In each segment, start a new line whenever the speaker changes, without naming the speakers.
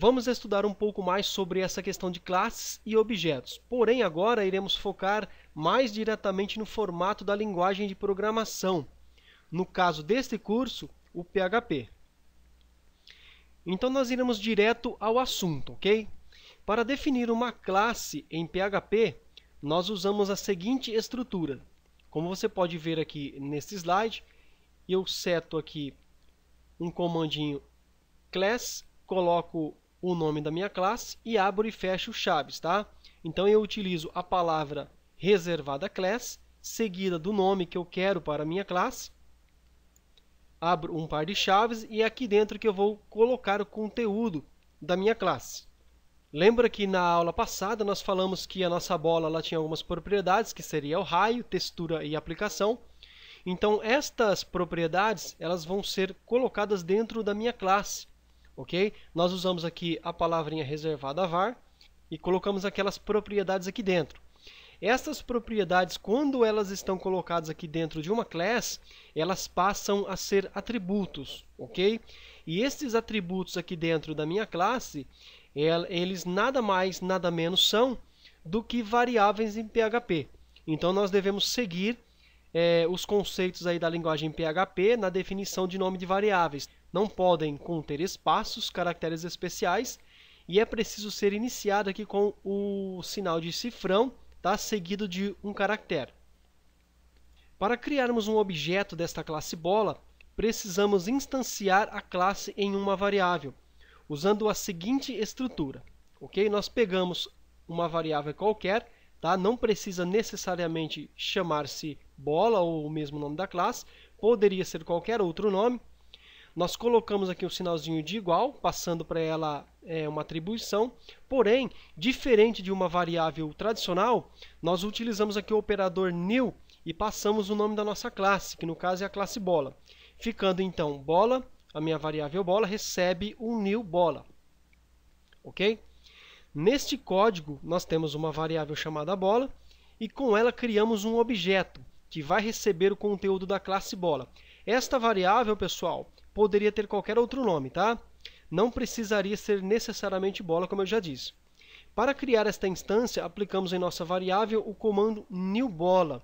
Vamos estudar um pouco mais sobre essa questão de classes e objetos, porém agora iremos focar mais diretamente no formato da linguagem de programação, no caso deste curso, o PHP. Então nós iremos direto ao assunto, ok? Para definir uma classe em PHP, nós usamos a seguinte estrutura. Como você pode ver aqui neste slide, eu seto aqui um comandinho class, coloco o nome da minha classe e abro e fecho chaves, tá? Então eu utilizo a palavra reservada class, seguida do nome que eu quero para a minha classe, abro um par de chaves e é aqui dentro que eu vou colocar o conteúdo da minha classe. Lembra que na aula passada nós falamos que a nossa bola ela tinha algumas propriedades, que seria o raio, textura e aplicação. Então estas propriedades elas vão ser colocadas dentro da minha classe ok? Nós usamos aqui a palavrinha reservada var e colocamos aquelas propriedades aqui dentro. Essas propriedades, quando elas estão colocadas aqui dentro de uma class, elas passam a ser atributos, ok? E esses atributos aqui dentro da minha classe, eles nada mais, nada menos são do que variáveis em PHP. Então nós devemos seguir é, os conceitos aí da linguagem PHP na definição de nome de variáveis não podem conter espaços, caracteres especiais, e é preciso ser iniciado aqui com o sinal de cifrão, tá? seguido de um caractere. Para criarmos um objeto desta classe bola, precisamos instanciar a classe em uma variável, usando a seguinte estrutura. Okay? Nós pegamos uma variável qualquer, tá? não precisa necessariamente chamar-se bola ou o mesmo nome da classe, poderia ser qualquer outro nome, nós colocamos aqui um sinalzinho de igual, passando para ela é, uma atribuição. Porém, diferente de uma variável tradicional, nós utilizamos aqui o operador new e passamos o nome da nossa classe, que no caso é a classe bola. Ficando então bola, a minha variável bola recebe um new bola. OK? Neste código, nós temos uma variável chamada bola e com ela criamos um objeto que vai receber o conteúdo da classe bola. Esta variável, pessoal, poderia ter qualquer outro nome, tá? Não precisaria ser necessariamente bola, como eu já disse. Para criar esta instância, aplicamos em nossa variável o comando newBola.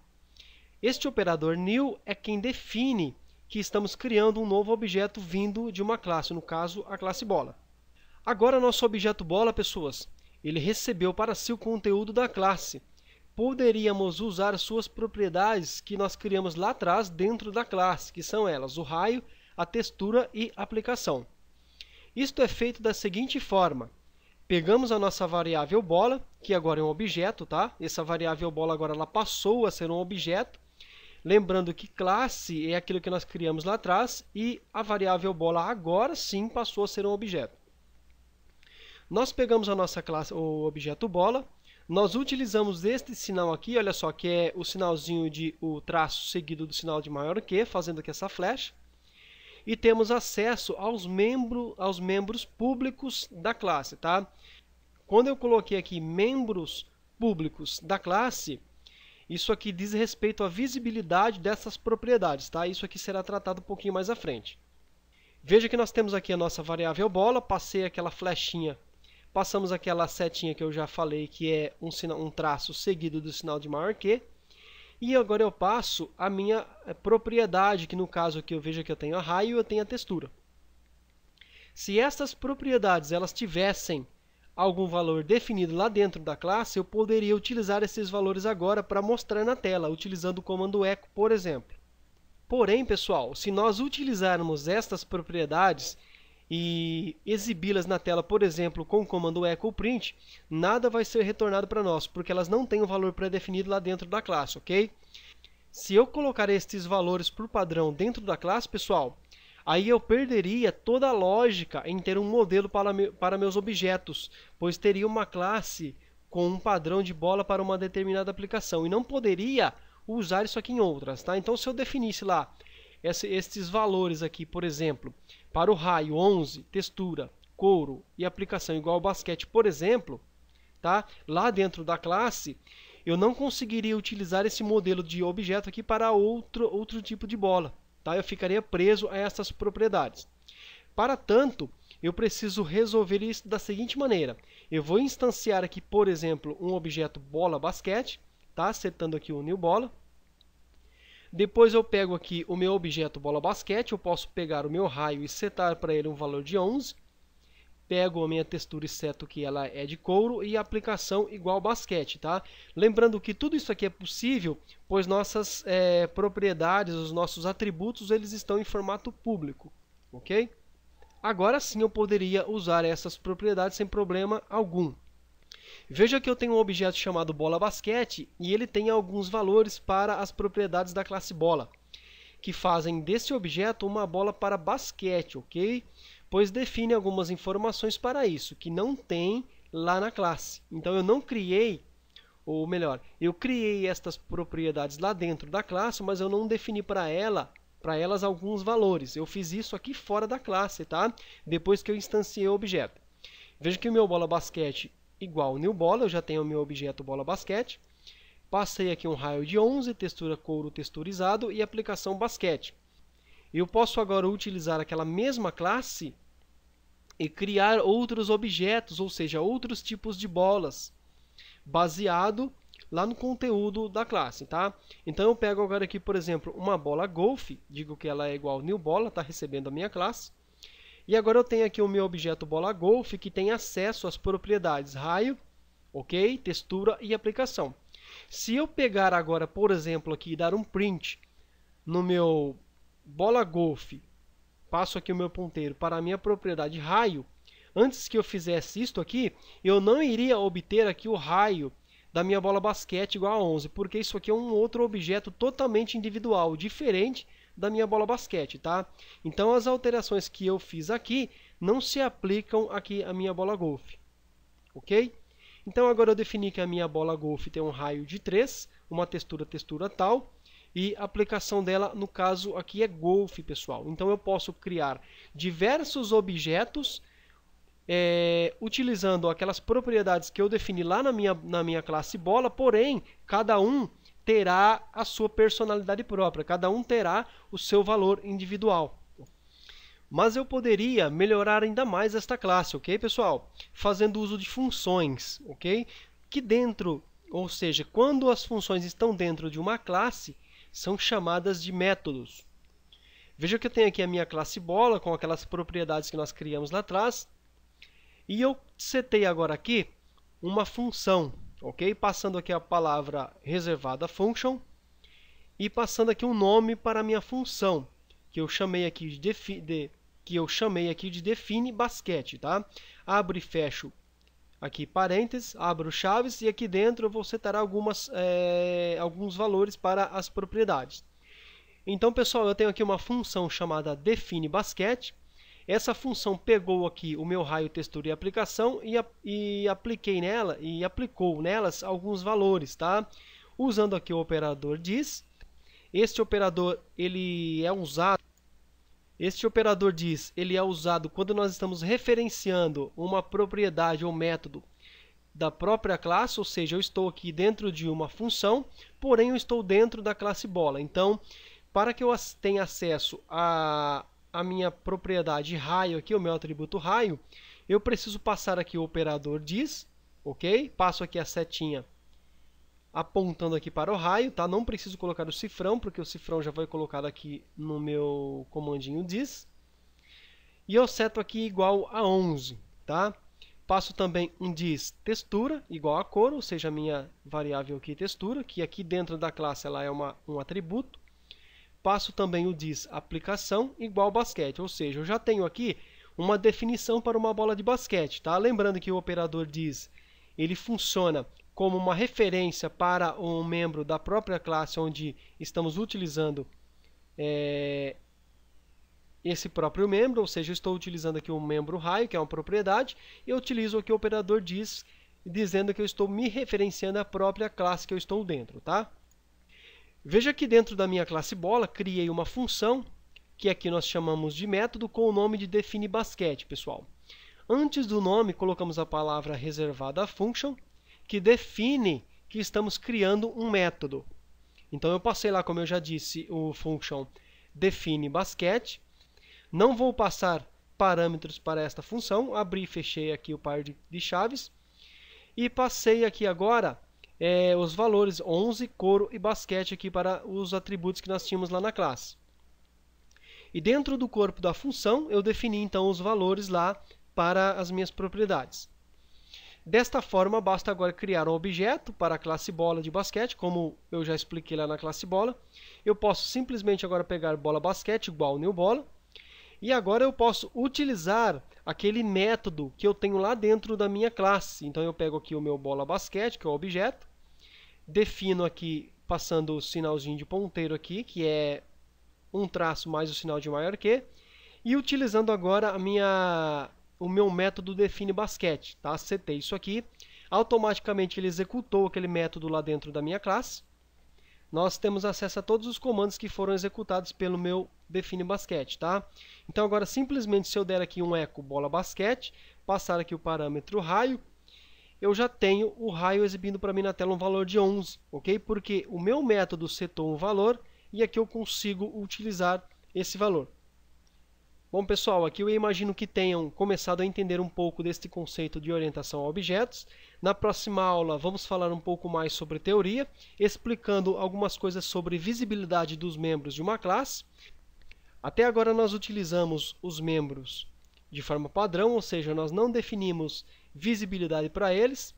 Este operador new é quem define que estamos criando um novo objeto vindo de uma classe, no caso, a classe bola. Agora, nosso objeto bola, pessoas, ele recebeu para si o conteúdo da classe. Poderíamos usar suas propriedades que nós criamos lá atrás dentro da classe, que são elas o raio a textura e aplicação. Isto é feito da seguinte forma. Pegamos a nossa variável bola, que agora é um objeto, tá? Essa variável bola agora ela passou a ser um objeto. Lembrando que classe é aquilo que nós criamos lá atrás e a variável bola agora sim passou a ser um objeto. Nós pegamos a nossa classe, o objeto bola, nós utilizamos este sinal aqui, olha só, que é o sinalzinho de o traço seguido do sinal de maior que, fazendo aqui essa flecha e temos acesso aos, membro, aos membros públicos da classe. Tá? Quando eu coloquei aqui membros públicos da classe, isso aqui diz respeito à visibilidade dessas propriedades. Tá? Isso aqui será tratado um pouquinho mais à frente. Veja que nós temos aqui a nossa variável bola, passei aquela flechinha, passamos aquela setinha que eu já falei, que é um, sinal um traço seguido do sinal de maior que, e agora eu passo a minha eh, propriedade, que no caso aqui eu vejo que eu tenho a raio e eu tenho a textura. Se essas propriedades elas tivessem algum valor definido lá dentro da classe, eu poderia utilizar esses valores agora para mostrar na tela, utilizando o comando echo, por exemplo. Porém, pessoal, se nós utilizarmos estas propriedades e exibi-las na tela, por exemplo, com o comando echo print, nada vai ser retornado para nós, porque elas não têm um valor pré-definido lá dentro da classe, ok? Se eu colocar estes valores por padrão dentro da classe, pessoal, aí eu perderia toda a lógica em ter um modelo para, me, para meus objetos, pois teria uma classe com um padrão de bola para uma determinada aplicação e não poderia usar isso aqui em outras, tá? Então, se eu definisse lá esses valores aqui, por exemplo, para o raio 11, textura, couro e aplicação igual ao basquete, por exemplo, tá? lá dentro da classe, eu não conseguiria utilizar esse modelo de objeto aqui para outro, outro tipo de bola. Tá? Eu ficaria preso a essas propriedades. Para tanto, eu preciso resolver isso da seguinte maneira. Eu vou instanciar aqui, por exemplo, um objeto bola basquete, tá? acertando aqui o new bola. Depois eu pego aqui o meu objeto bola basquete, eu posso pegar o meu raio e setar para ele um valor de 11. Pego a minha textura e seto que ela é de couro e aplicação igual basquete, tá? Lembrando que tudo isso aqui é possível, pois nossas é, propriedades, os nossos atributos, eles estão em formato público, ok? Agora sim eu poderia usar essas propriedades sem problema algum. Veja que eu tenho um objeto chamado bola basquete e ele tem alguns valores para as propriedades da classe bola, que fazem desse objeto uma bola para basquete, ok? Pois define algumas informações para isso, que não tem lá na classe. Então eu não criei, ou melhor, eu criei estas propriedades lá dentro da classe, mas eu não defini para ela para elas alguns valores. Eu fiz isso aqui fora da classe, tá? Depois que eu instanciei o objeto. Veja que o meu bola basquete igual new bola, eu já tenho o meu objeto bola basquete. Passei aqui um raio de 11, textura couro texturizado e aplicação basquete. Eu posso agora utilizar aquela mesma classe e criar outros objetos, ou seja, outros tipos de bolas, baseado lá no conteúdo da classe, tá? Então eu pego agora aqui, por exemplo, uma bola golfe, digo que ela é igual new bola, está recebendo a minha classe. E agora eu tenho aqui o meu objeto bola golfe que tem acesso às propriedades raio, ok, textura e aplicação. Se eu pegar agora, por exemplo, aqui e dar um print no meu bola golfe, passo aqui o meu ponteiro para a minha propriedade raio, antes que eu fizesse isto aqui, eu não iria obter aqui o raio da minha bola basquete igual a 11, porque isso aqui é um outro objeto totalmente individual, diferente da minha bola basquete, tá? Então as alterações que eu fiz aqui não se aplicam aqui à minha bola golfe, ok? Então agora eu defini que a minha bola golfe tem um raio de 3, uma textura textura tal, e a aplicação dela, no caso aqui, é golfe, pessoal. Então eu posso criar diversos objetos é, utilizando aquelas propriedades que eu defini lá na minha, na minha classe bola, porém, cada um terá a sua personalidade própria, cada um terá o seu valor individual. Mas eu poderia melhorar ainda mais esta classe, ok, pessoal? Fazendo uso de funções, ok? Que dentro, ou seja, quando as funções estão dentro de uma classe, são chamadas de métodos. Veja que eu tenho aqui a minha classe bola, com aquelas propriedades que nós criamos lá atrás. E eu setei agora aqui uma função, ok? Passando aqui a palavra reservada function e passando aqui um nome para a minha função, que eu chamei aqui de, defi de, que eu chamei aqui de define basquete, tá? Abro e fecho aqui parênteses, abro chaves e aqui dentro eu vou setar algumas, é, alguns valores para as propriedades. Então, pessoal, eu tenho aqui uma função chamada define basquete essa função pegou aqui o meu raio textura e aplicação e, a, e apliquei nela e aplicou nelas alguns valores, tá? Usando aqui o operador diz. Este operador ele é usado este operador diz, ele é usado quando nós estamos referenciando uma propriedade ou método da própria classe, ou seja, eu estou aqui dentro de uma função, porém eu estou dentro da classe bola. Então, para que eu tenha acesso a a minha propriedade raio aqui, o meu atributo raio, eu preciso passar aqui o operador diz, ok? Passo aqui a setinha apontando aqui para o raio, tá? Não preciso colocar o cifrão, porque o cifrão já foi colocado aqui no meu comandinho diz. E eu seto aqui igual a 11, tá? Passo também um diz textura igual a cor, ou seja, a minha variável aqui textura, que aqui dentro da classe ela é uma, um atributo passo também o diz aplicação igual basquete, ou seja, eu já tenho aqui uma definição para uma bola de basquete, tá? Lembrando que o operador diz, ele funciona como uma referência para um membro da própria classe onde estamos utilizando é, esse próprio membro, ou seja, eu estou utilizando aqui um membro raio, que é uma propriedade, e eu utilizo o que o operador diz, dizendo que eu estou me referenciando à própria classe que eu estou dentro, tá? Veja que dentro da minha classe bola, criei uma função, que aqui nós chamamos de método, com o nome de define basquete, pessoal. Antes do nome, colocamos a palavra reservada function, que define que estamos criando um método. Então, eu passei lá, como eu já disse, o function define basquete. Não vou passar parâmetros para esta função. Abri e fechei aqui o par de, de chaves. E passei aqui agora é, os valores 11, couro e basquete aqui para os atributos que nós tínhamos lá na classe. E dentro do corpo da função, eu defini então os valores lá para as minhas propriedades. Desta forma, basta agora criar um objeto para a classe bola de basquete, como eu já expliquei lá na classe bola. Eu posso simplesmente agora pegar bola basquete igual new bola e agora eu posso utilizar aquele método que eu tenho lá dentro da minha classe. Então eu pego aqui o meu bola basquete, que é o objeto, defino aqui, passando o sinalzinho de ponteiro aqui, que é um traço mais o sinal de maior que, e utilizando agora a minha, o meu método define basquete, tá? Setei isso aqui, automaticamente ele executou aquele método lá dentro da minha classe, nós temos acesso a todos os comandos que foram executados pelo meu Define Basquete, tá? Então agora simplesmente se eu der aqui um eco bola basquete, passar aqui o parâmetro raio, eu já tenho o raio exibindo para mim na tela um valor de 11, ok? Porque o meu método setou um valor e aqui eu consigo utilizar esse valor. Bom, pessoal, aqui eu imagino que tenham começado a entender um pouco deste conceito de orientação a objetos. Na próxima aula, vamos falar um pouco mais sobre teoria, explicando algumas coisas sobre visibilidade dos membros de uma classe. Até agora, nós utilizamos os membros de forma padrão, ou seja, nós não definimos visibilidade para eles,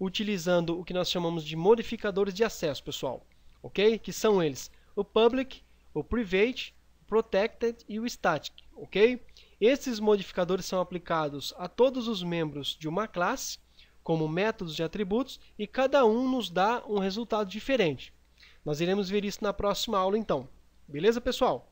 utilizando o que nós chamamos de modificadores de acesso, pessoal. Ok? Que são eles: o public, o private Protected e o Static, ok? Esses modificadores são aplicados a todos os membros de uma classe, como métodos de atributos, e cada um nos dá um resultado diferente. Nós iremos ver isso na próxima aula então. Beleza, pessoal?